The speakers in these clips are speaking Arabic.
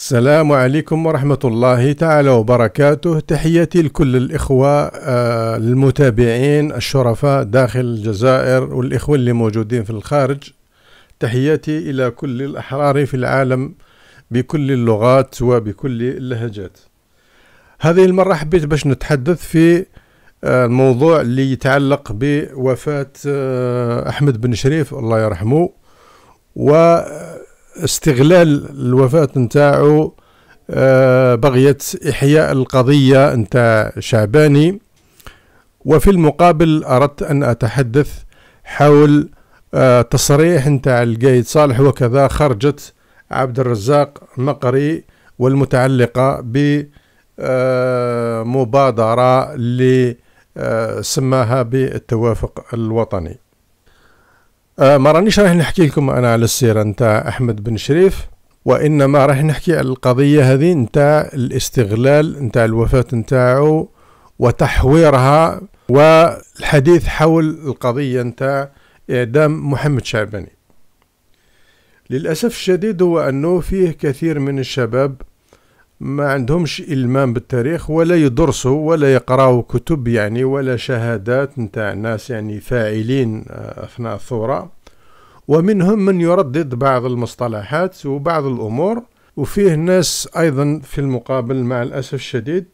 السلام عليكم ورحمة الله تعالى وبركاته تحياتي لكل الإخوة آه، المتابعين الشرفاء داخل الجزائر والإخوة اللي موجودين في الخارج تحياتي إلى كل الأحرار في العالم بكل اللغات وبكل اللهجات هذه المرة حبيت باش نتحدث في الموضوع آه، اللي يتعلق بوفاة آه، أحمد بن شريف الله يرحمه و استغلال الوفاة نتاعو آه، بغية إحياء القضية نتاع شعباني وفي المقابل أردت أن أتحدث حول آه، تصريح نتاع القايد صالح وكذا خرجت عبد الرزاق مقري والمتعلقة بمبادرة آه، اللي سماها بالتوافق الوطني آه، ما رانيش راح نحكي لكم انا على السيره نتاع احمد بن شريف وانما راح نحكي على القضيه هذه نتاع الاستغلال نتاع الوفاه نتاعو وتحويرها والحديث حول القضيه نتاع اعدام محمد شعباني للاسف الشديد هو انه فيه كثير من الشباب ما عندهمش إلمام بالتاريخ ولا يدرسوا ولا يقراوا كتب يعني ولا شهادات نتاع ناس يعني فاعلين آه، أثناء الثورة ومنهم من يردد بعض المصطلحات وبعض الأمور وفيه ناس أيضا في المقابل مع الأسف الشديد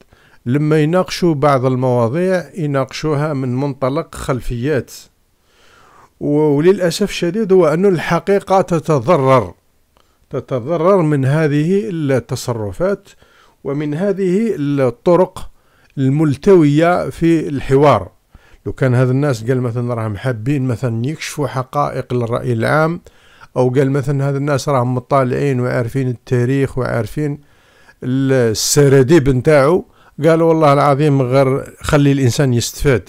لما يناقشوا بعض المواضيع يناقشوها من منطلق خلفيات وللأسف الشديد هو أن الحقيقة تتضرر تتضرر من هذه التصرفات ومن هذه الطرق الملتوية في الحوار لو كان هذا الناس قال مثلا راهم حابين مثلا يكشفوا حقائق للرأي العام أو قال مثلا هذا الناس راهم مطالعين وعارفين التاريخ وعارفين السراديب نتاعو قال والله العظيم غير خلي الإنسان يستفاد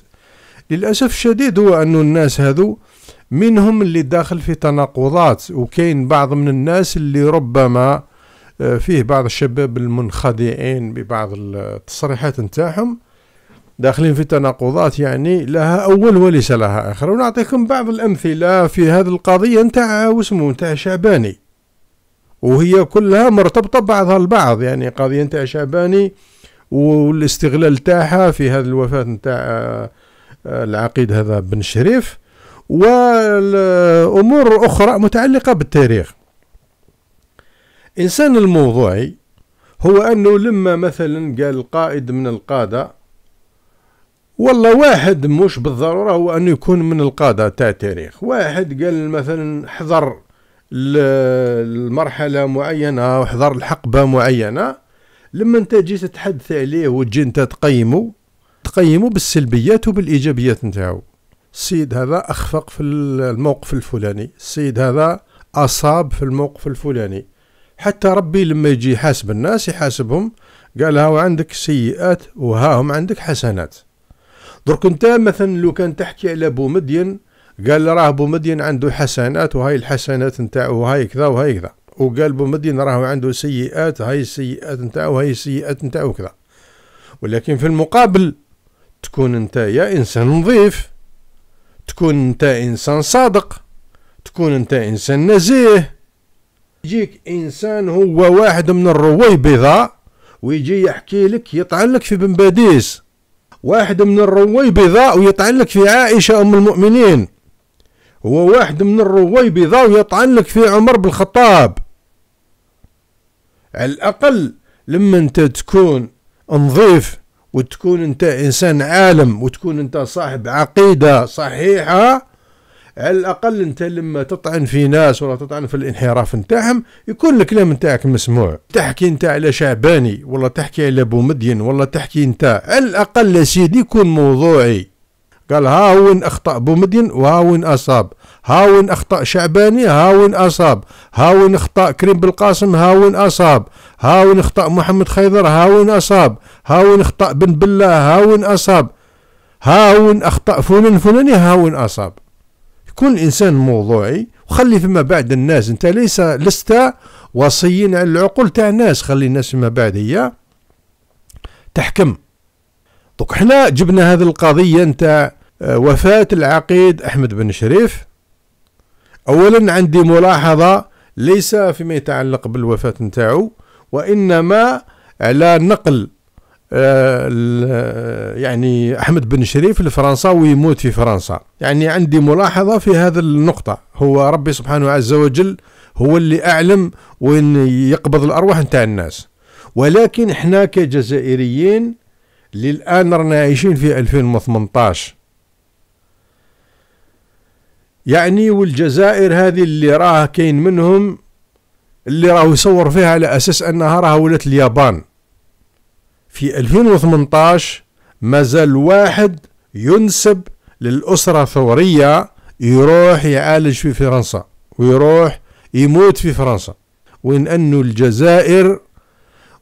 للأسف الشديد هو أن الناس هذو منهم اللي داخل في تناقضات وكاين بعض من الناس اللي ربما آه، فيه بعض الشباب المنخدعين ببعض التصريحات نتاعهم داخلين في تناقضات يعني لها اول وليس لها اخر ونعطيكم بعض الامثله في هذه القضيه نتاع واسمه نتاع شعباني وهي كلها مرتبطه بعضها البعض يعني قضيه نتاع شعباني والاستغلال تاعها في هذه الوفاه نتاع آه، آه، العقيد هذا بن شريف وأمور أخرى متعلقة بالتاريخ إنسان الموضوعي هو أنه لما مثلا قال قائد من القادة والله واحد مش بالضرورة هو أنه يكون من القادة تاع التاريخ واحد قال مثلا حضر المرحلة معينة وحضر الحقبة معينة لما انت جيت تحدث عليه وتجي انت تقيمه تقيمه بالسلبيات وبالايجابيات نتاعو السيد هذا أخفق في الموقف الفلاني السيد هذا أصاب في الموقف الفلاني حتى ربي لما يجي يحاسب الناس يحاسبهم قال هاو عندك سيئات وهاهم عندك حسنات درك انت مثلا لو كان تحكي على ابو مدين قال راه ابو مدين عنده حسنات وهاي الحسنات نتاعو وهاي كذا وهاي كذا وقال ابو مدين راه عنده سيئات هاي السيئات نتاعو وهاي السيئات نتاعو كذا ولكن في المقابل تكون انت يا انسان نظيف تكون انت انسان صادق تكون انت انسان نزيه يجيك انسان هو واحد من الرويبضه ويجي يحكي لك يطعن لك في بن باديس واحد من الرويبضه ويطعن لك في عائشه ام المؤمنين هو واحد من الرويبضه ويطعن لك في عمر بن الخطاب على الاقل لما انت تكون نظيف وتكون انت انسان عالم وتكون انت صاحب عقيده صحيحه على الاقل انت لما تطعن في ناس ولا تطعن في الانحراف نتاعهم يكون الكلام نتاعك مسموع تحكي انت على شعباني ولا تحكي على بومدين ولا تحكي انت على الاقل سيدي يكون موضوعي قال وين أخطأ بومدين وين أصاب وين أخطأ شعباني وين أصاب وين أخطأ كريم بالقاسم وين أصاب وين أخطأ محمد خيضر وين أصاب وين أخطأ بن بلة وين أصاب وين أخطأ فلان فلاني وين أصاب يكون الإنسان موضوعي وخلي فيما بعد الناس أنت ليس لست وصيا على العقول تاع الناس خلي الناس فيما بعد هي تحكم دوك حنا جبنا هذه القضية نتاع آه، وفاة العقيد أحمد بن شريف أولا عندي ملاحظة ليس فيما يتعلق بالوفاة نتاعو وإنما على نقل آه، آه، يعني أحمد بن شريف لفرنسا ويموت في فرنسا يعني عندي ملاحظة في هذا النقطة هو ربي سبحانه عز وجل هو اللي أعلم وين يقبض الأرواح نتاع الناس ولكن احنا كجزائريين للآن رانا عايشين في 2018 يعني والجزائر هذه اللي راه كاين منهم اللي راهو يصور فيها على أساس أنها راه ولات اليابان في 2018 مازال واحد ينسب للأسرة الثورية يروح يعالج في فرنسا ويروح يموت في فرنسا وإن أن الجزائر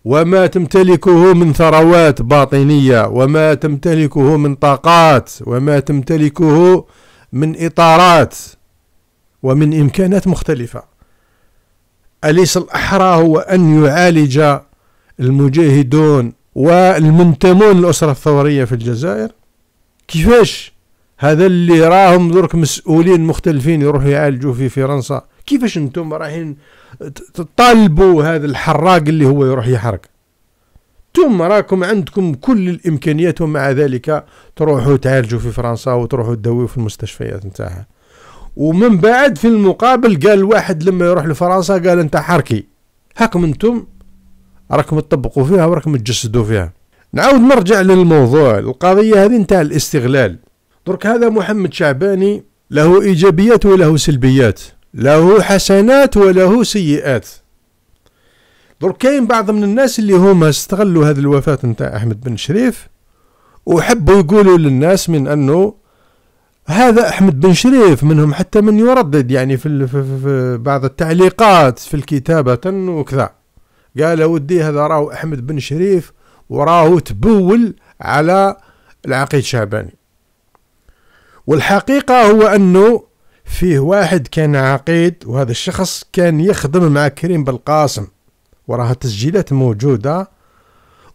وما تمتلكه من ثروات باطنيه وما تمتلكه من طاقات وما تمتلكه من اطارات ومن امكانات مختلفه اليس الاحرى هو ان يعالج المجاهدون والمنتمون للاسره الثوريه في الجزائر كيفاش هذا اللي راهم درك مسؤولين مختلفين يروحوا يعالجوا في فرنسا كيفاش انتم رايحين تطالبوا هذا الحراق اللي هو يروح يحرق ثم راكم عندكم كل الامكانيات ومع ذلك تروحوا تعالجوا في فرنسا وتروحوا تداويوا في المستشفيات نتاعها ومن بعد في المقابل قال واحد لما يروح لفرنسا قال انت حركي هاكم انتم راكم تطبقوا فيها وراكم تجسدوا فيها نعاود نرجع للموضوع القضية هذه نتاع الاستغلال درك هذا محمد شعباني له إيجابيات وله سلبيات له حسنات وله سيئات درك كاين بعض من الناس اللي هما استغلوا هذه الوفاة نتاع أحمد بن شريف وحبوا يقولوا للناس من أنه هذا أحمد بن شريف منهم حتى من يردد يعني في, في, في بعض التعليقات في الكتابة وكذا قال ودي هذا راهو أحمد بن شريف وراهو تبول على العقيد شعباني والحقيقة هو أنه فيه واحد كان عقيد وهذا الشخص كان يخدم مع كريم بالقاسم وراها تسجيلات موجودة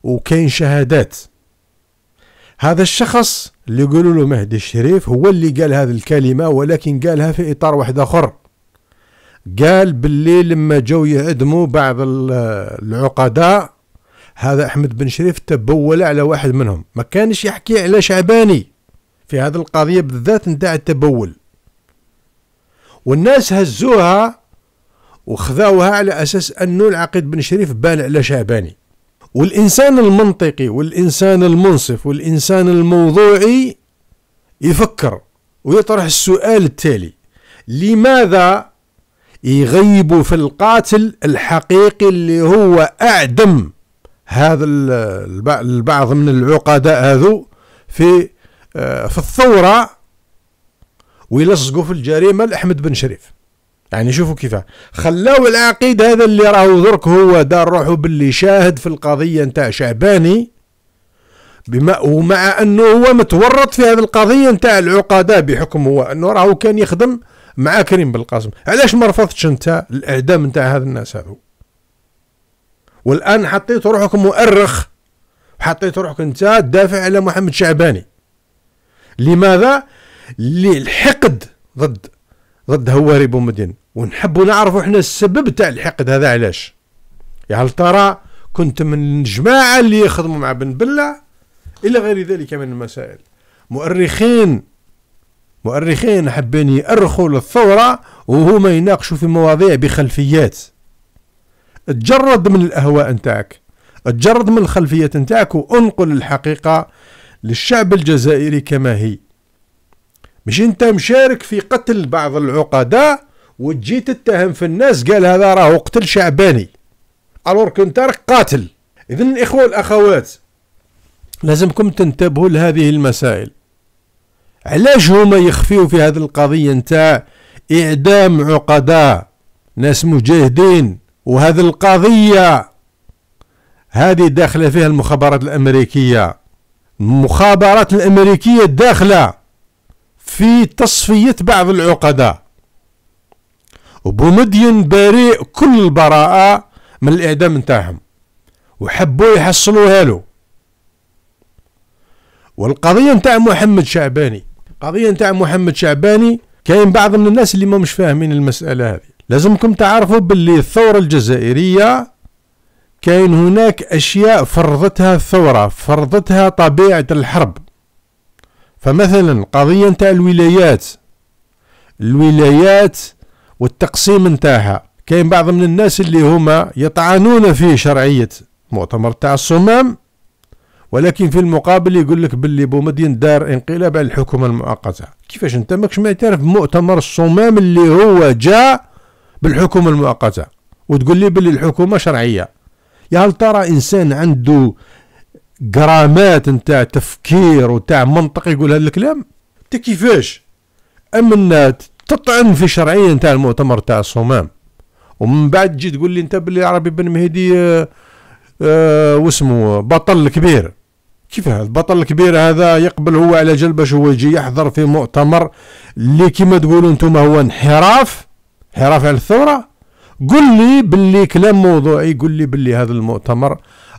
وكاين شهادات هذا الشخص اللي يقولوا له مهدي الشريف هو اللي قال هذه الكلمة ولكن قالها في إطار واحد آخر قال باللي لما جو يعدموا بعض العقداء هذا أحمد بن شريف تبول على واحد منهم ما كانش يحكي على شعباني في هذه القضية بالذات نتاع التبول والناس هزوها وخذاوها على اساس انه العقيد بن شريف بان على شعباني والانسان المنطقي والانسان المنصف والانسان الموضوعي يفكر ويطرح السؤال التالي لماذا يغيبوا في القاتل الحقيقي اللي هو اعدم هذا البعض من العقداء هذو في آه، في الثوره ويلصقوا في الجريمه لاحمد بن شريف يعني شوفوا كيفاه خلاو العقيد هذا اللي راه درك هو دار روحه باللي شاهد في القضيه نتاع شعباني بما ومع انه هو متورط في هذه القضيه نتاع العقداء بحكم هو انه راه كان يخدم مع كريم بالقاسم علاش ما رفضتش انت الاعدام نتاع هذا الناس هذو والان حطيت روحك مؤرخ حطيت روحك انت تدافع على محمد شعباني لماذا اللي الحقد ضد ضد هواري بومدين ونحبوا نعرفوا احنا السبب تاع الحقد هذا علاش يا يعني هل ترى كنت من الجماعه اللي يخدموا مع بن بلة الى غير ذلك من المسائل مؤرخين مؤرخين حابين يأرخوا للثورة وهما يناقشوا في مواضيع بخلفيات اتجرد من الأهواء نتاعك اتجرد من الخلفيات نتاعك وانقل الحقيقة للشعب الجزائري كما هي مش انت مشارك في قتل بعض العقداء وتجي تتهم في الناس قال هذا راهو قتل شعباني الور كنت راك قاتل اذا الاخوه والاخوات لازمكم تنتبهوا لهذه المسائل علاش هما يخفيو في هذه القضيه نتاع اعدام عقداء ناس مجاهدين وهذه القضيه هذه داخله فيها المخابرات الامريكيه المخابرات الامريكيه داخله في تصفية بعض العقداء وبومدين بريء كل البراءة من الإعدام نتاعهم وحبوا يحصلوها له والقضية نتاع محمد شعباني قضية نتاع محمد شعباني كاين بعض من الناس اللي ما مش فاهمين المسألة هذه لازمكم تعرفوا باللي الثورة الجزائرية كاين هناك أشياء فرضتها الثورة فرضتها طبيعة الحرب فمثلا القضيه نتاع الولايات الولايات والتقسيم نتاعها كاين بعض من الناس اللي هما يطعنون في شرعيه مؤتمر تاع الصمام ولكن في المقابل يقول لك باللي بومدين دار انقلاب على الحكومه المؤقته كيفاش انت ماكش معترف بمؤتمر الصمام اللي هو جاء بالحكومه المؤقته وتقول لي باللي الحكومه شرعيه يا هل ترى انسان عنده جرامات نتاع تفكير وتاع منطق يقول هذا الكلام انت كيفاش اما تطعن في شرعيه نتاع المؤتمر تاع الصمام ومن بعد تجي تقول لي انت بلي عربي بن مهدي آه آه واسمه بطل كبير كيف هذا البطل الكبير هذا يقبل هو على باش هو يجي يحضر في مؤتمر اللي كما تقولوا انتم هو انحراف انحراف على الثوره قل لي باللي كلام موضوعي قل لي باللي هذا المؤتمر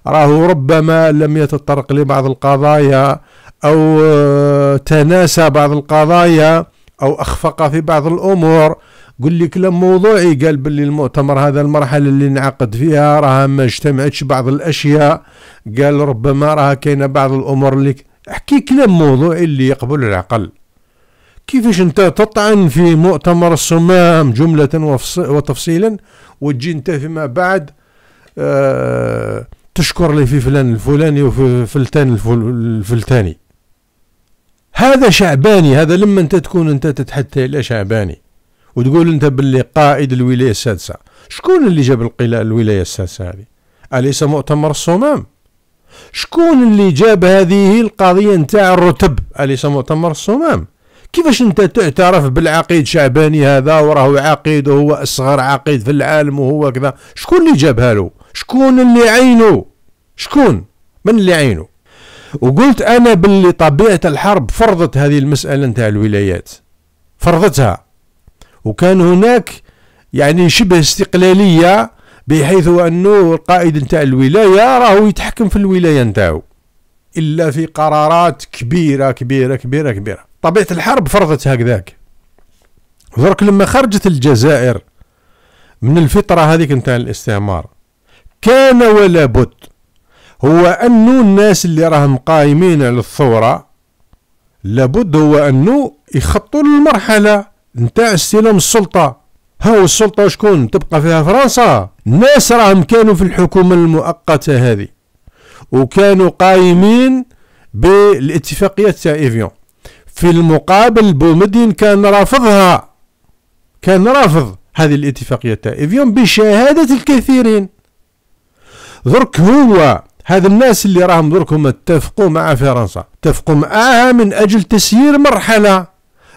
راه ربما لم يتطرق لبعض القضايا أو آه، تناسى بعض القضايا أو أخفق في بعض الأمور قل لي كلام موضوعي قال باللي المؤتمر هذا المرحلة اللي انعقد فيها راها ما اجتمعتش بعض الأشياء قال ربما راها كاينة بعض الأمور اللي احكي كلام موضوعي اللي يقبل العقل كيفاش انت تطعن في مؤتمر الصمام جملة وتفصيلا وتجي انت فيما بعد آه تشكر لي في فلان الفلاني وفي فلتان الفلتاني هذا شعباني هذا لما انت تكون انت تتحدى الى شعباني وتقول انت باللي قائد الولايه السادسه شكون اللي جاب الولايه السادسه هذه اليس مؤتمر الصمام شكون اللي جاب هذه القضيه نتاع الرتب اليس مؤتمر الصمام كيفاش انت تعترف بالعقيد شعباني هذا وراه عقيد وهو اصغر عقيد في العالم وهو كذا شكون اللي جابها له شكون اللي عينه شكون من اللي عينه وقلت انا باللي طبيعه الحرب فرضت هذه المساله نتاع الولايات فرضتها وكان هناك يعني شبه استقلاليه بحيث انه القائد نتاع الولايه راهو يتحكم في الولايه نتاعو الا في قرارات كبيره كبيره كبيره كبيره طبيعه الحرب فرضت هكذاك درك لما خرجت الجزائر من الفطره هذيك نتاع الاستعمار كان ولا بد هو أنه الناس اللي راهم قايمين على الثورة لابد هو أنه يخطوا للمرحلة نتاع استلام السلطة هاو السلطة شكون تبقى فيها فرنسا الناس راهم كانوا في الحكومة المؤقتة هذه وكانوا قايمين بالاتفاقية تاع إيفيون في المقابل بومدين كان رافضها كان رافض هذه الاتفاقية تاع إيفيون بشهادة الكثيرين درك هو هذا الناس اللي راهم درك اتفقوا مع فرنسا اتفقوا معاها من اجل تسيير مرحله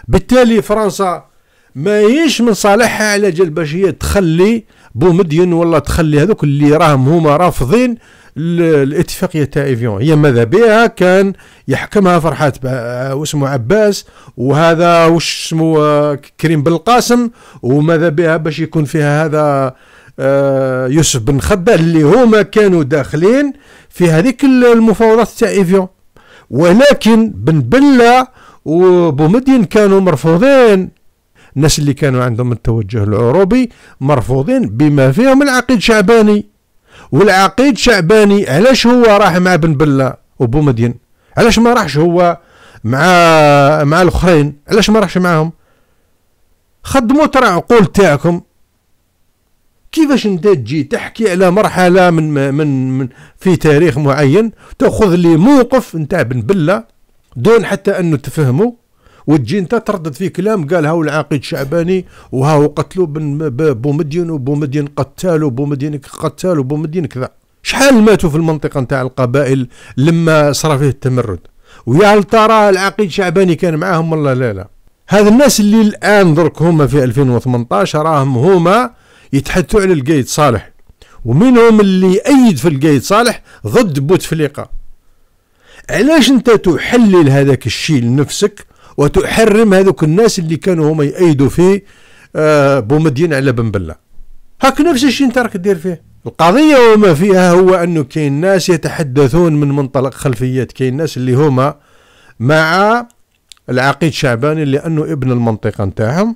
بالتالي فرنسا ماهيش من صالحها على جل باش هي تخلي بومدين ولا تخلي هذوك اللي راهم هما رافضين الاتفاقيه تاع ايفيون هي ماذا بها كان يحكمها فرحات واسمه عباس وهذا واش اسمه كريم بالقاسم وماذا بها باش يكون فيها هذا آه، يوسف بن خبال اللي هما كانوا داخلين في هذيك المفاوضات تاع ايفيون ولكن بن بلة وبومدين كانوا مرفوضين الناس اللي كانوا عندهم التوجه العروبي مرفوضين بما فيهم العقيد شعباني والعقيد شعباني علاش هو راح مع بن بلة وبومدين علاش ما راحش هو مع مع الاخرين علاش ما راحش معاهم خدموا ترى عقول تاعكم كيفاش انت تجي تحكي على مرحله من من, من في تاريخ معين تاخذ لي موقف نتاع بن بله دون حتى انه تفهمه وتجي انت تردد في كلام قال هاو العقيد شعباني وهاو قتلوا بن بومدين وبومدين قتال وبومدين قتال وبومدين كذا شحال ماتوا في المنطقه نتاع القبائل لما صرا فيه التمرد ويا ترى العقيد شعباني كان معاهم والله لا لا هذا الناس اللي الان درك هما في 2018 راهم هما يتحدثوا على القايد صالح ومنهم اللي يأيد في القايد صالح ضد بوتفليقة علاش انت تحلل هذاك الشيء لنفسك وتحرم هذوك الناس اللي كانوا هما يأيدوا فيه آه بومدين على بن بلة هاك نفس الشيء انت راك دير فيه القضية وما فيها هو انه كاين ناس يتحدثون من منطلق خلفيات كاين ناس اللي هما مع العقيد شعباني لانه ابن المنطقة نتاعهم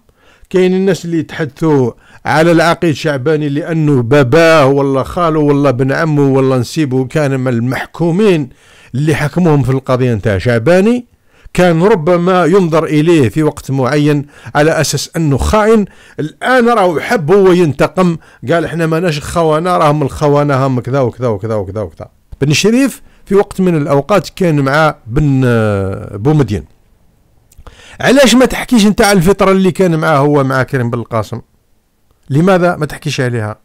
كاين الناس اللي يتحدثوا على العقيد شعباني لانه باباه ولا خاله ولا ابن عمه ولا نسيبه كان من المحكومين اللي حكموهم في القضيه نتاع شعباني كان ربما ينظر اليه في وقت معين على اساس انه خائن الان راهو يحب هو ينتقم قال احنا ماناش خوانا راهم الخوانه هم كذا وكذا وكذا وكذا وكذا بن شريف في وقت من الاوقات كان مع بن آه، بومدين علاش ما تحكيش انت على الفطره اللي كان معاه هو مع كريم بن القاسم لماذا ما تحكيش عليها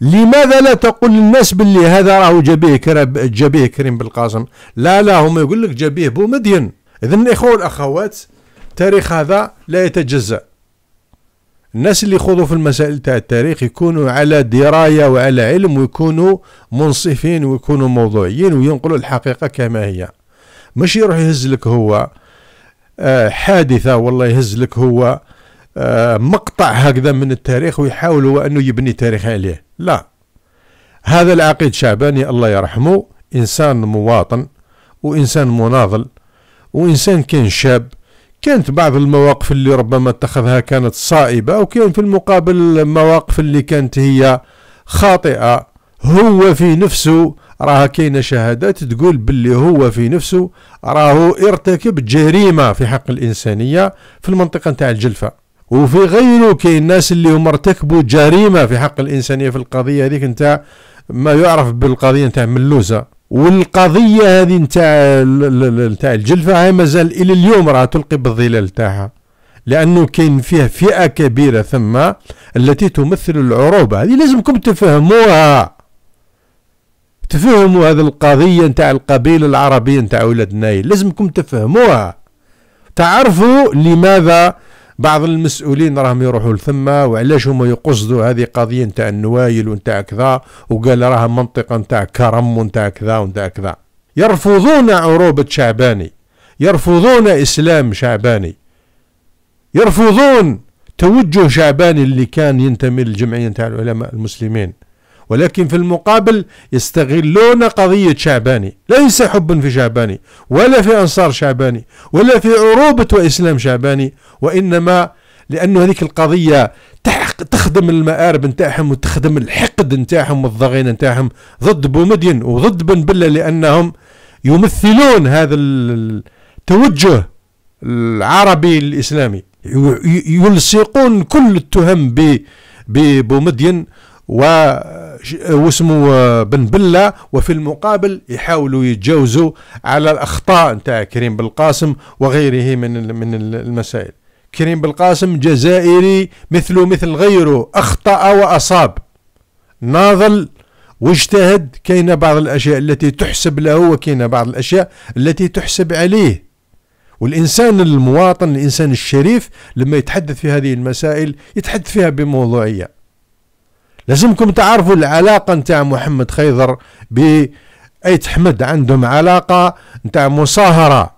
لماذا لا تقول للناس باللي هذا راه جابيه جابيه كريم بن القاسم لا لا هم يقول لك جابيه بومدين اذا الاخوه والاخوات تاريخ هذا لا يتجزا الناس اللي يخوضوا في المسائل تاع التاريخ يكونوا على درايه وعلى علم ويكونوا منصفين ويكونوا موضوعيين وينقلوا الحقيقه كما هي مش يروح يهز لك هو آه، حادثه والله يهز لك هو آه، مقطع هكذا من التاريخ ويحاول هو انه يبني تاريخ عليه لا هذا العقيد شعباني الله يرحمه انسان مواطن وانسان مناضل وانسان كان شاب كانت بعض المواقف اللي ربما اتخذها كانت صائبه وكان في المقابل مواقف اللي كانت هي خاطئه هو في نفسه راه كاينه شهادات تقول باللي هو في نفسه راهو ارتكب جريمه في حق الانسانيه في المنطقه نتاع الجلفه وفي غيره كاين ناس اللي هم ارتكبوا جريمه في حق الانسانيه في القضيه هذيك نتاع ما يعرف بالقضيه نتاع ملوزه والقضيه هذه نتاع نتاع الجلفه هي مازال الى اليوم راه تلقي بالظلال تاعها لانه كاين فيها فئه كبيره ثم التي تمثل العروبه هذه لازمكم تفهموها تفهموا هذه القضيه نتاع القبيله العربيه نتاع ولاد النايل لازمكم تفهموها تعرفوا لماذا بعض المسؤولين راهم يروحوا لثما وعلاش هما يقصدوا هذه قضيه نتاع النوايل ونتاع كذا وقال راها منطقه نتاع كرم ونتاع كذا ونتاع كذا يرفضون عروبه شعباني يرفضون اسلام شعباني يرفضون توجه شعباني اللي كان ينتمي للجمعيه نتاع العلماء المسلمين ولكن في المقابل يستغلون قضية شعباني ليس حب في شعباني ولا في أنصار شعباني ولا في عروبة وإسلام شعباني وإنما لأن هذيك القضية تخدم المآرب نتاعهم وتخدم الحقد نتاعهم والضغينة نتاعهم ضد بومدين وضد بن بلة لأنهم يمثلون هذا التوجه العربي الإسلامي يلصقون كل التهم ببومدين و آه، واسمه آه، بن بلة وفي المقابل يحاولوا يتجاوزوا على الأخطاء نتاع كريم بالقاسم وغيره من من المسائل كريم بالقاسم جزائري مثله مثل غيره أخطأ وأصاب ناضل واجتهد كاين بعض الأشياء التي تحسب له وكاين بعض الأشياء التي تحسب عليه والإنسان المواطن الإنسان الشريف لما يتحدث في هذه المسائل يتحدث فيها بموضوعية لازمكم تعرفوا العلاقه نتاع محمد خيضر ب ايت حمد عندهم علاقه نتاع مصاهره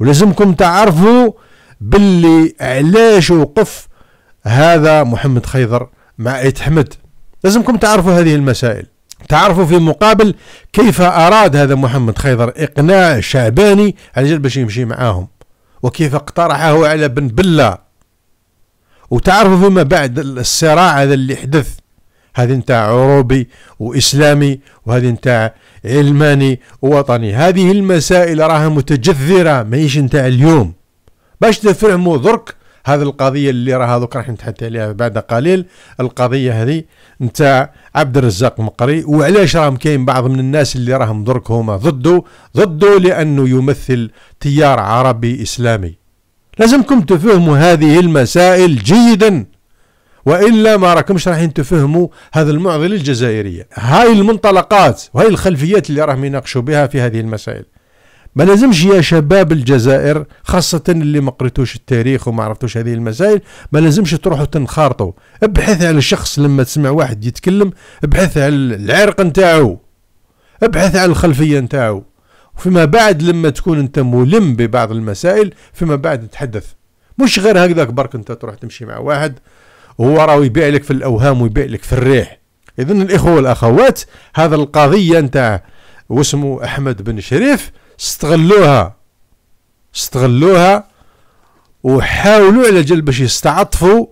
ولازمكم تعرفوا باللي علاش وقف هذا محمد خيضر مع ايت حمد لازمكم تعرفوا هذه المسائل تعرفوا في مقابل كيف أراد هذا محمد خيضر إقناع شعباني على جال باش يمشي معاهم وكيف اقترحه على بن بلة وتعرفوا فيما بعد الصراع هذا اللي حدث هذه نتاع عروبي واسلامي وهذه نتاع علماني ووطني هذه المسائل راها متجذره ماهيش نتاع اليوم باش تفهموا درك هذه القضيه اللي راها دوك راح نتحدث عليها بعد قليل القضيه هذه نتاع عبد الرزاق مقري وعلاش راهم كاين بعض من الناس اللي راهم درك هما ضده ضده لانه يمثل تيار عربي اسلامي لازمكم تفهموا هذه المسائل جيدا والا ما راكمش رايحين تفهموا هذا المعضله الجزائريه هاي المنطلقات وهاي الخلفيات اللي راهم يناقشوا بها في هذه المسائل ما لازمش يا شباب الجزائر خاصة اللي ما قريتوش التاريخ وما عرفتوش هذه المسائل ما لازمش تروحوا تنخرطوا ابحث على الشخص لما تسمع واحد يتكلم ابحث على العرق نتاعو ابحث على الخلفية نتاعو وفيما بعد لما تكون انت ملم ببعض المسائل فيما بعد نتحدث مش غير هكذاك برك انت تروح تمشي مع واحد وهو راه يبيع لك في الاوهام ويبيع لك في الريح اذا الاخوه والاخوات هذا القضيه نتاع واسمه احمد بن شريف استغلوها استغلوها وحاولوا على جل باش يستعطفوا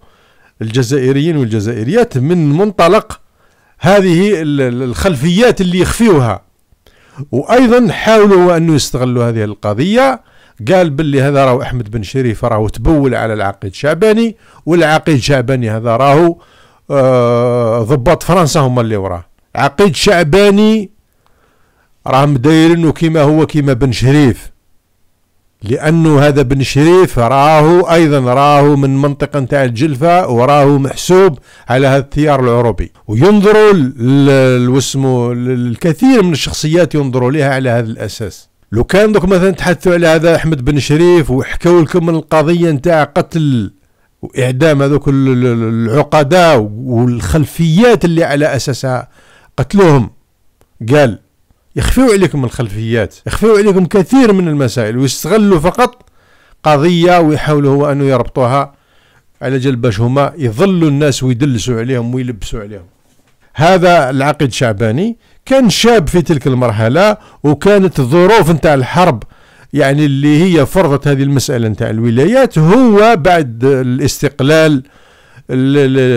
الجزائريين والجزائريات من منطلق هذه الخلفيات اللي يخفيوها وايضا حاولوا انه يستغلوا هذه القضيه قال باللي هذا راهو احمد بن شريف راهو تبول على العقيد شعباني والعقيد شعباني هذا راهو آه، ضباط فرنسا هما اللي وراه عقيد شعباني راهم دايرينو كيما هو كيما بن شريف لانه هذا بن شريف راهو ايضا راهو من منطقه نتاع الجلفه وراهو محسوب على هذا التيار الاوروبي وينظروا واسمو الكثير من الشخصيات ينظروا لها على هذا الاساس لو كان دوك مثلا تحدثوا على هذا احمد بن شريف وحكوا لكم القضيه نتاع قتل واعدام هذوك العقداء والخلفيات اللي على اساسها قتلوهم قال يخفيو عليكم الخلفيات يخفيو عليكم كثير من المسائل ويستغلوا فقط قضية ويحاولوا هو أنه يربطوها على جل باش هما يظلوا الناس ويدلسوا عليهم ويلبسوا عليهم هذا العقيد شعباني كان شاب في تلك المرحلة وكانت الظروف نتاع الحرب يعني اللي هي فرضت هذه المسألة نتاع الولايات هو بعد الاستقلال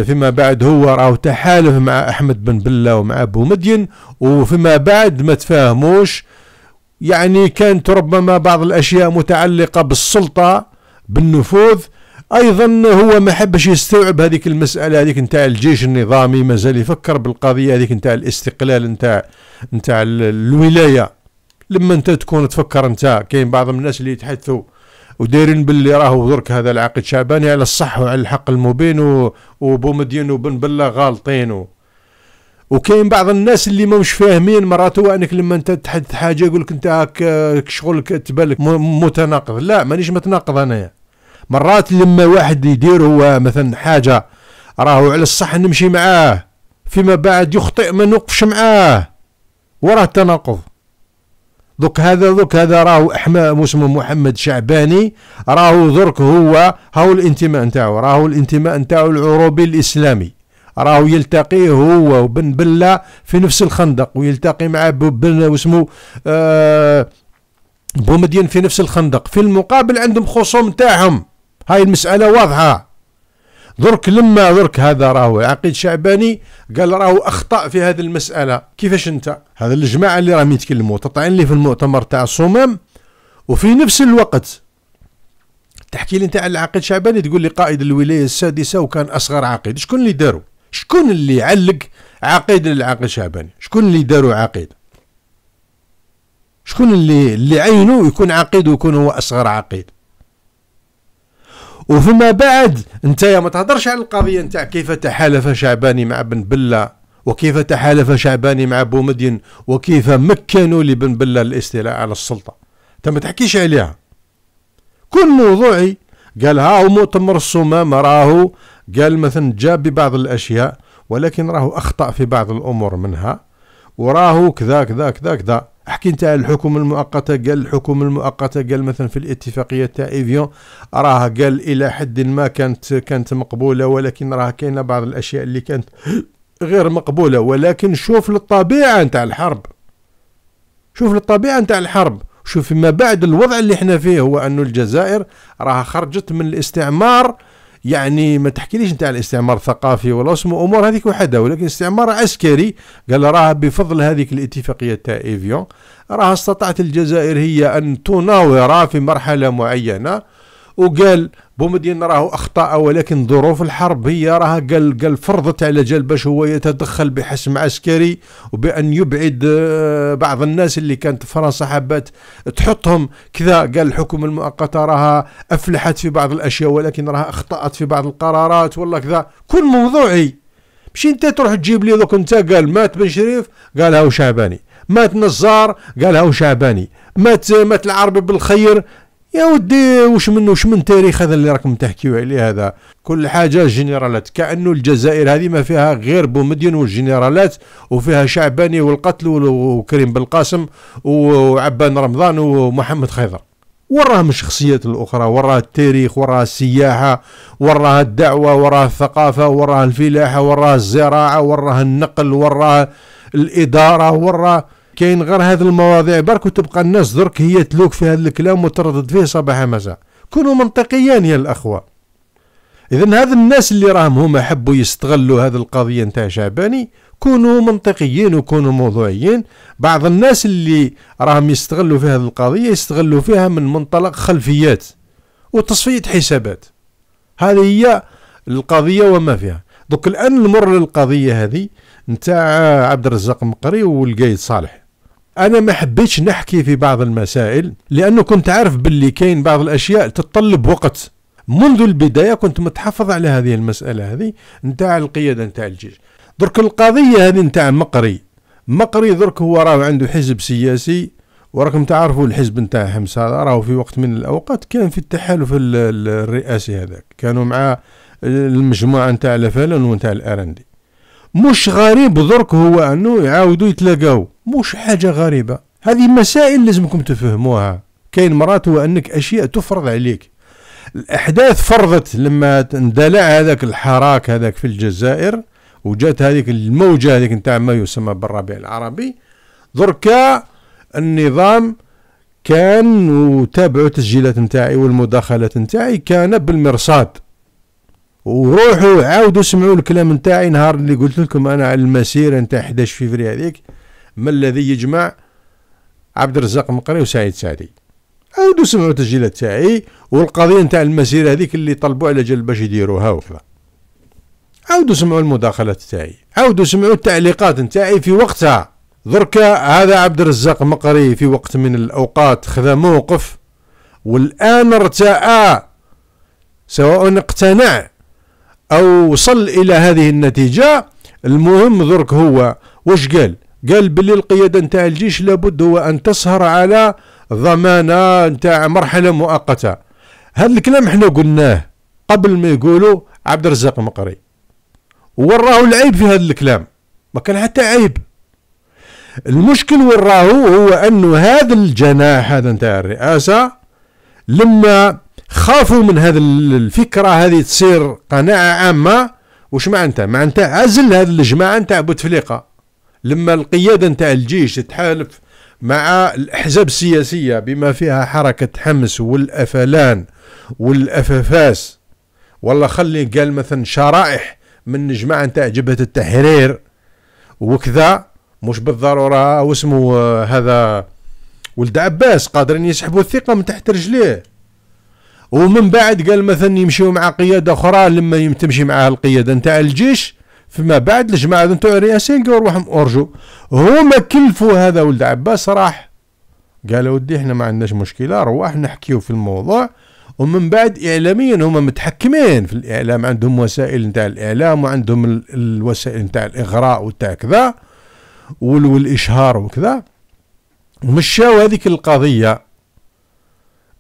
فيما بعد هو راه تحالف مع احمد بن بله ومع ابو مدين وفيما بعد ما تفاهموش يعني كانت ربما بعض الاشياء متعلقه بالسلطه بالنفوذ ايضا هو ما حبش يستوعب هذيك المساله هذيك نتاع الجيش النظامي مازال يفكر بالقضيه هذيك نتاع الاستقلال نتاع نتاع الولايه لما انت تكون تفكر انت كاين بعض الناس اللي يتحدثوا ودايرين باللي راهو درك هذا العقد شعباني على الصح وعلى الحق المبين وبومدين وبن بله غالطين وكاين بعض الناس اللي ماهمش فاهمين مرات هو انك لما انت تحدث حاجه يقول لك انت هاك شغلك تبالك متناقض لا مانيش متناقض انايا مرات لما واحد يدير هو مثلا حاجه راهو على الصح نمشي معاه فيما بعد يخطئ ما نوقفش معاه وراه تناقض دوك هذا دوك هذا راهو احما مسمو محمد شعباني راهو درك هو هاو الانتماء نتاعو راهو الانتماء نتاعو العروبي الاسلامي راهو يلتقي هو وبن بلة في نفس الخندق ويلتقي مع بن واسمه آه بومدين في نفس الخندق في المقابل عندهم خصوم تاعهم هاي المسألة واضحة درك لما درك هذا راهو عقيد شعباني قال راهو اخطا في هذه المساله كيفاش انت هذا الجماعه اللي راهم يتكلموا تطعن لي في المؤتمر تاع الصمام وفي نفس الوقت تحكي لي انت على العقيد شعباني تقول لي قائد الولايه السادسه وكان اصغر عقيد شكون اللي داروا شكون اللي علق عقيد للعقيد شعباني شكون اللي داروا عقيد شكون اللي اللي عينه يكون عقيد ويكون هو اصغر عقيد وفيما بعد انت ما تهضرش على القضيه نتاع كيف تحالف شعباني مع بن بله وكيف تحالف شعباني مع بومدين وكيف مكنوا لبن بله الاستيلاء على السلطه انت ما تحكيش عليها كن موضوعي قال ها مؤتمر الصمام راهو قال مثلا جاب ببعض الاشياء ولكن راهو اخطا في بعض الامور منها وراهو كذا كذا كذا كذا احكي نتاع الحكومه المؤقته قال الحكومه المؤقته قال مثلا في الاتفاقيه تاع ايفيون راها قال الى حد ما كانت كانت مقبوله ولكن راها كاينه بعض الاشياء اللي كانت غير مقبوله ولكن شوف الطبيعه نتاع الحرب شوف الطبيعه نتاع الحرب شوف ما بعد الوضع اللي احنا فيه هو انه الجزائر راها خرجت من الاستعمار يعني ما تحكيليش نتاع الاستعمار الثقافي ولا اسمه امور هذيك وحدها ولكن استعمار عسكري قال راه بفضل هذيك الاتفاقيه تاع ايفيون راه استطاعت الجزائر هي ان تناور في مرحله معينه وقال بومدين راهو اخطا ولكن ظروف الحرب هي راها قال قال فرضت على جال باش هو يتدخل بحسم عسكري وبان يبعد آه، بعض الناس اللي كانت فرنسا حبات تحطهم كذا قال الحكومه المؤقته راها افلحت في بعض الاشياء ولكن راها اخطات في بعض القرارات ولا كذا كن موضوعي مش انت تروح تجيب لي دوك انت قال مات بن شريف قال هاو شعباني مات نزار قال هاو شعباني مات مات العربي بالخير يا ودي وش من وش من تاريخ هذا اللي راكم تحكيوا عليه هذا كل حاجة جنرالات كأنه الجزائر هذه ما فيها غير بومدين والجنرالات وفيها شعباني والقتل وكريم بالقاسم وعبان رمضان ومحمد خيضر من الشخصيات الأخرى وراها التاريخ وراها السياحة وراها الدعوة وراها الثقافة وراها الفلاحة وراها الزراعة وراها النقل وراها الإدارة وراها كاين غير هذه المواضيع برك وتبقى الناس درك هي تلوك في هذا الكلام وتردد فيه صباح مساء كونوا منطقيين يا الاخوه اذا هذا الناس اللي راهم هما حبوا يستغلوا هذه القضيه نتاع شعباني كونوا منطقيين وكونوا موضوعيين بعض الناس اللي راهم يستغلوا في هذه القضيه يستغلوا فيها من منطلق خلفيات وتصفيه حسابات هذه هي القضيه وما فيها دوك الان نمر للقضيه هذه نتاع عبد الرزاق مقري والقايد صالح انا ما حبيتش نحكي في بعض المسائل لانه كنت عارف باللي كاين بعض الاشياء تتطلب وقت منذ البدايه كنت متحفظ على هذه المساله هذه نتاع القياده نتاع الجيش درك القضيه هذه نتاع مقري مقري درك هو راه عنده حزب سياسي وراكم تعرفوا الحزب نتاع حمص هذا راهو في وقت من الاوقات كان في التحالف الرئاسي هذاك كانوا مع المجموعه نتاع لفلان ونتاع الارندي مش غريب درك هو انه يعاودوا يتلاقاو مش حاجه غريبه هذه مسائل لازمكم تفهموها كاين مرات هو انك اشياء تفرض عليك الاحداث فرضت لما اندلع هذاك الحراك هذاك في الجزائر وجات هذيك الموجه هذيك نتاع ما يسمى بالربيع العربي دركا النظام كان وتابعوا التسجيلات نتاعي والمداخلات نتاعي كان بالمرصاد وروحوا عاودوا سمعوا الكلام نتاعي نهار اللي قلت لكم انا على المسيره نتاع 11 فيفري هذيك ما الذي يجمع عبد الرزاق مقري وسعيد سعدي عاودوا سمعوا التسجيلات تاعي والقضيه نتاع المسيره هذيك اللي طلبوا على جال باش يديروها وكذا عاودوا سمعوا المداخلات تاعي عاودوا سمعوا التعليقات نتاعي في وقتها دركا هذا عبد الرزاق مقري في وقت من الاوقات خذا موقف والان ارتأى سواء اقتنع أو وصل إلى هذه النتيجة المهم ذرك هو واش قال قال باللي القيادة نتاع الجيش لابد هو أن تسهر على ضمانة نتاع مرحلة مؤقتة هذا الكلام احنا قلناه قبل ما يقولوا عبد الرزاق مقري وراه العيب في هذا الكلام ما كان حتى عيب المشكل وراه هو أنه هذا الجناح هذا نتاع الرئاسة لما خافوا من هذه الفكره هذه تصير قناعه عامه واش معناتها معناتها عزل هذه الجماعه نتاع بوتفليقه لما القياده نتاع الجيش تحالف مع الاحزاب السياسيه بما فيها حركه حمس والافلان والافافاس والله خلي قال مثلا شرائح من جماعه نتاع جبهه التحرير وكذا مش بالضروره واسمه آه، هذا ولد عباس قادرين يسحبوا الثقه من تحت رجليه ومن بعد قال مثلا يمشيو مع قياده اخرى لما تمشي معاه القياده نتاع الجيش فيما بعد الجماعه نتاع الرئاسيين قالوا روحهم اورجو هما كلفوا هذا ولد عباس راح قال ودي احنا ما عندناش مشكله روح نحكيو في الموضوع ومن بعد اعلاميا هما متحكمين في الاعلام عندهم وسائل نتاع الاعلام وعندهم الوسائل نتاع الاغراء وتاع كذا والاشهار وكذا ومشاو هذيك القضيه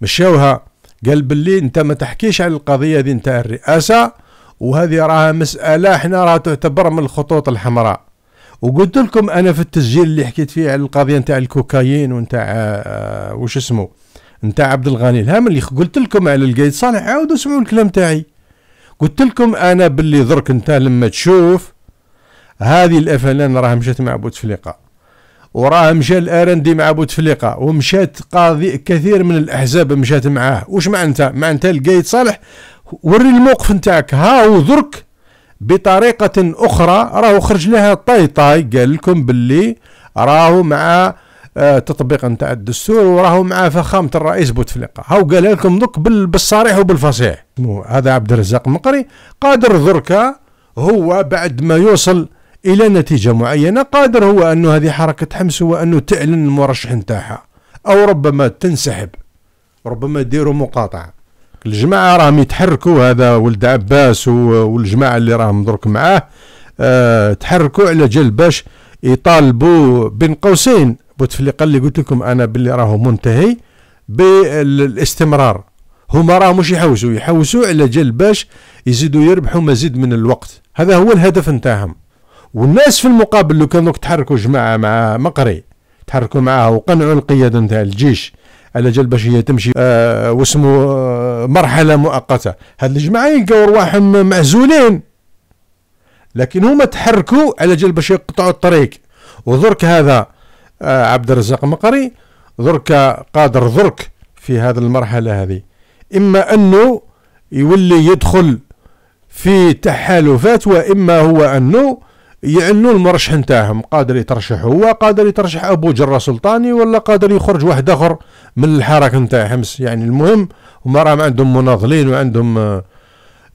مشاوها قال باللي انت ما تحكيش على القضيه دي نتاع الرئاسه وهذه راها مساله احنا راها تعتبر من الخطوط الحمراء وقلت لكم انا في التسجيل اللي حكيت فيه على القضيه نتاع الكوكايين ونتاع اه, آه، وش اسمه نتاع عبد الغني الهام اللي قلت لكم على القايد صالح عاودوا اسمعوا الكلام تاعي قلت لكم انا باللي درك انت لما تشوف هذه الافلام راها مشات مع بوتفليقه وراه مشى الارندي مع بوتفليقه ومشات قاضي كثير من الاحزاب مشات معاه واش معناتها معناتها لقيت صالح وري الموقف نتاعك ها درك بطريقه اخرى راهو خرج لها طاي طاي قال لكم باللي راهو مع آه، تطبيق نتاع الدستور وراهو مع فخامه الرئيس بوتفليقه هاو قالها لكم درك بالصريح وبالفصيح هذا عبد الرزاق مقري قادر ذركا هو بعد ما يوصل الى نتيجه معينه قادر هو انه هذه حركه حمص هو انه تعلن المرشح نتاعها او ربما تنسحب ربما يديروا مقاطعه الجماعه راهم يتحركوا هذا ولد عباس والجماعه اللي راهم درك معاه أه تحركوا على جل باش يطالبوا بين قوسين بوتفليقه اللي قلت لكم انا باللي راهو منتهي بالاستمرار هما راهم مش يحوسوا يحوسوا على جل باش يزيدوا يربحوا مزيد من الوقت هذا هو الهدف نتاعهم والناس في المقابل لو كانوا تحركوا جماعه مع مقري تحركوا معاه وقنعوا القياده نتاع الجيش على جال باش هي تمشي آه واسمو آه مرحله مؤقته هاد الجماعه يلقاو رواحهم معزولين لكن هما تحركوا على جال باش يقطعوا الطريق وذرك هذا آه عبد الرزاق مقري ذرك قادر ذرك في هذه المرحله هذه اما انه يولي يدخل في تحالفات واما هو انه يعنوا المرشح نتاعهم قادر يترشح هو قادر يترشح ابو جرة سلطاني ولا قادر يخرج واحد اخر من الحركه نتاع حمص يعني المهم هما راهم عندهم مناضلين وعندهم آه،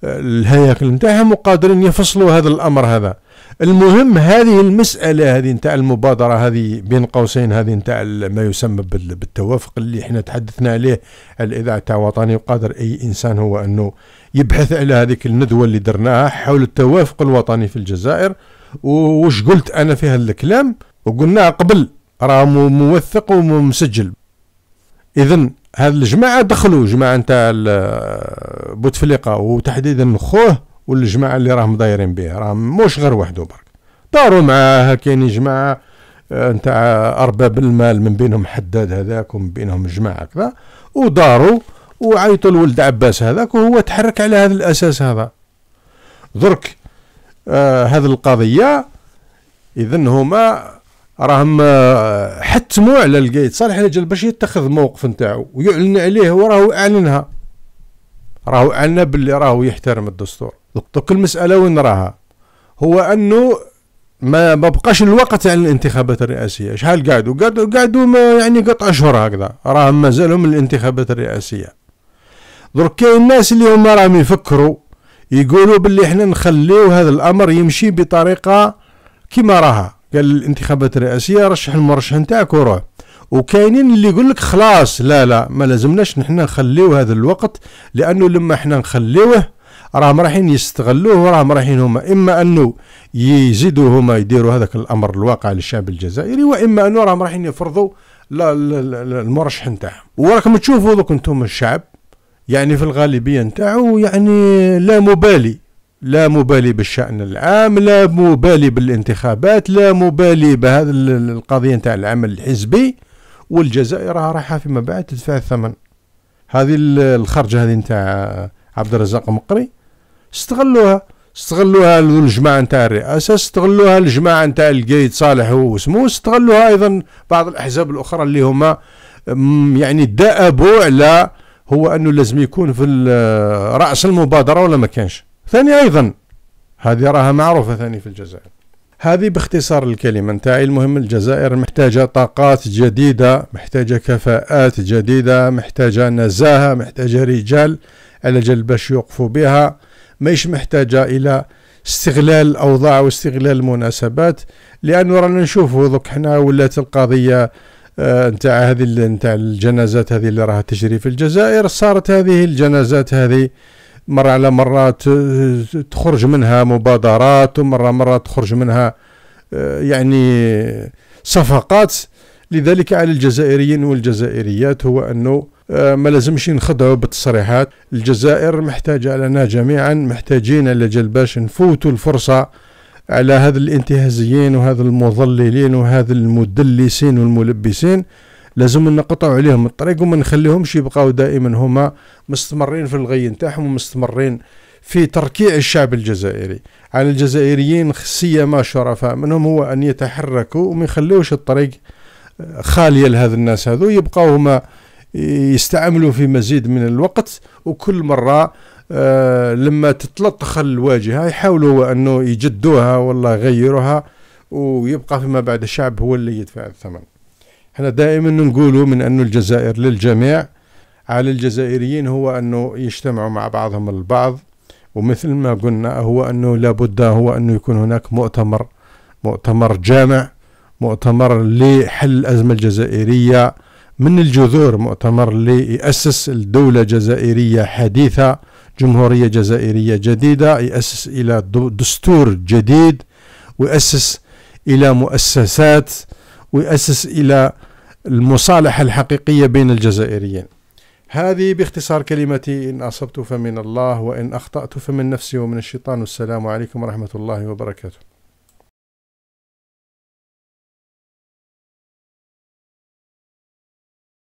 الهياكل نتاعهم وقادرين يفصلوا هذا الامر هذا المهم هذه المسألة هذه نتاع المبادرة هذه بين قوسين هذه نتاع ما يسمى بالتوافق اللي احنا تحدثنا عليه الإذاعة تاع وطني وقادر أي إنسان هو أنه يبحث على هذيك الندوة اللي درناها حول التوافق الوطني في الجزائر وش قلت انا في الكلام وقلناه قبل راه موثق ومسجل اذا هاد الجماعه دخلوا جماعه نتاع بوتفليقه وتحديدا خوه والجماعه اللي راهم دايرين به راهم موش غير وحده برك داروا معاه كاين جماعه آه، نتاع ارباب المال من بينهم حداد هذاك ومن بينهم جماعه كذا وداروا وعيطوا لولد عباس هذاك وهو تحرك على هذا الاساس هذا درك آه، هذه القضيه اذا هما راهم آه، حتموا على القايد صالح العجل باش يتخذ موقف نتاعو ويعلن عليه وراه اعلنها راهو اعلن باللي راهو يحترم الدستور دوك المساله وين راها هو انه ما ما بقاش الوقت على الانتخابات الرئاسيه شحال قعدوا قعدوا قعدوا ما يعني قطع اشهر هكذا راهم مازالهم الانتخابات الرئاسيه درك كاين الناس اللي هما راهم يفكروا يقولوا باللي احنا نخليو هذا الامر يمشي بطريقه كما راها قال الانتخابات الرئاسيه رشح المرشح نتاعك وروح وكاينين اللي يقول لك خلاص لا لا ما لازمناش نحنا نخليو هذا الوقت لانه لما احنا نخليوه راهم رايحين يستغلوه وراهم رايحين هما اما انه يزيدوا هما يديروا هذاك الامر الواقع للشعب الجزائري واما انه راهم رايحين يفرضوا المرشح نتاعهم وراكم تشوفوا دوك انتم الشعب يعني في الغالبية نتاعو يعني لا مبالي لا مبالي بالشأن العام لا مبالي بالانتخابات لا مبالي بهذا القضية نتاع العمل الحزبي والجزائر رايحه فيما بعد تدفع الثمن هذه الخرجة هذه نتاع عبد الرزاق مقري استغلوها استغلوها الجماعة نتاع الرئاسة استغلوها الجماعة نتاع القايد صالح وسمو استغلوها أيضا بعض الأحزاب الأخرى اللي هما يعني دأبوا على هو انه لازم يكون في راس المبادره ولا ما كانش ثاني ايضا هذه راها معروفه ثاني في الجزائر هذه باختصار الكلمه نتاعي المهم الجزائر محتاجه طاقات جديده محتاجه كفاءات جديده محتاجه نزاهه محتاجه رجال على جل باش يوقفوا بها مش محتاجه الى استغلال الاوضاع واستغلال المناسبات لانه رانا نشوفوا دوك حنا ولات القضيه آه، نتاع هذه نتاع الجنازات هذه اللي راها تجري في الجزائر صارت هذه الجنازات هذه مرة على مرة تخرج منها مبادرات ومرة مرة تخرج منها آه، يعني صفقات لذلك على الجزائريين والجزائريات هو أنه آه، ما لازمش نخدعوا بالتصريحات الجزائر محتاجة لنا جميعا محتاجين لجل باش نفوتوا الفرصة على هذا الانتهازيين وهذا المضللين وهذا المدلسين والملبسين لازم نقطعوا عليهم الطريق وما نخليهمش يبقاو دائما هما مستمرين في الغي نتاعهم ومستمرين في تركيع الشعب الجزائري على الجزائريين سيما شرفاء منهم هو أن يتحركوا وما يخليوش الطريق آه، خالية لهذا الناس هذو يبقاو هما يستعملوا في مزيد من الوقت وكل مرة آه، لما تتلطخ الواجهه يحاولوا انه يجدوها والله يغيروها ويبقى فيما بعد الشعب هو اللي يدفع الثمن احنا دائما نقولوا من انه الجزائر للجميع على الجزائريين هو انه يجتمعوا مع بعضهم البعض ومثل ما قلنا هو انه لابد هو انه يكون هناك مؤتمر مؤتمر جامع مؤتمر لحل الازمه الجزائريه من الجذور مؤتمر ليأسس الدولة جزائرية حديثة جمهورية جزائرية جديدة يأسس إلى دستور جديد ويأسس إلى مؤسسات ويأسس إلى المصالحة الحقيقية بين الجزائريين هذه باختصار كلمتي إن أصبت فمن الله وإن أخطأت فمن نفسي ومن الشيطان والسلام عليكم ورحمة الله وبركاته